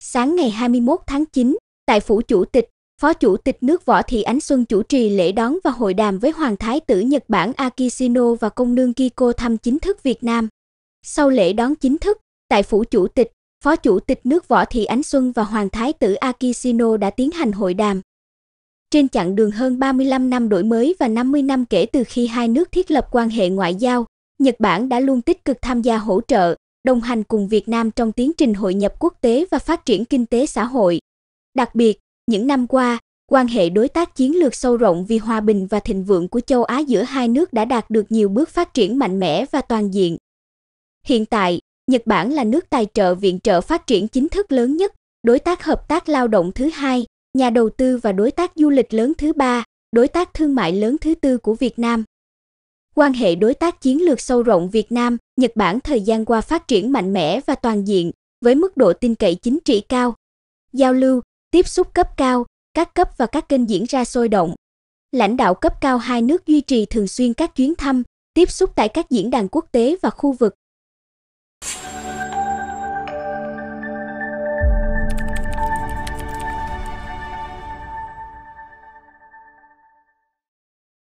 Sáng ngày 21 tháng 9, tại phủ chủ tịch, Phó Chủ tịch nước Võ Thị Ánh Xuân chủ trì lễ đón và hội đàm với Hoàng Thái tử Nhật Bản Akishino và Công nương Kiko thăm chính thức Việt Nam. Sau lễ đón chính thức, tại phủ Chủ tịch, Phó Chủ tịch nước Võ Thị Ánh Xuân và Hoàng Thái tử Akishino đã tiến hành hội đàm. Trên chặng đường hơn 35 năm đổi mới và 50 năm kể từ khi hai nước thiết lập quan hệ ngoại giao, Nhật Bản đã luôn tích cực tham gia hỗ trợ, đồng hành cùng Việt Nam trong tiến trình hội nhập quốc tế và phát triển kinh tế xã hội. Đặc biệt, những năm qua, quan hệ đối tác chiến lược sâu rộng vì hòa bình và thịnh vượng của châu Á giữa hai nước đã đạt được nhiều bước phát triển mạnh mẽ và toàn diện. Hiện tại, Nhật Bản là nước tài trợ viện trợ phát triển chính thức lớn nhất, đối tác hợp tác lao động thứ hai, nhà đầu tư và đối tác du lịch lớn thứ ba, đối tác thương mại lớn thứ tư của Việt Nam. Quan hệ đối tác chiến lược sâu rộng Việt Nam, Nhật Bản thời gian qua phát triển mạnh mẽ và toàn diện, với mức độ tin cậy chính trị cao. Giao lưu, tiếp xúc cấp cao, các cấp và các kênh diễn ra sôi động. Lãnh đạo cấp cao hai nước duy trì thường xuyên các chuyến thăm, tiếp xúc tại các diễn đàn quốc tế và khu vực,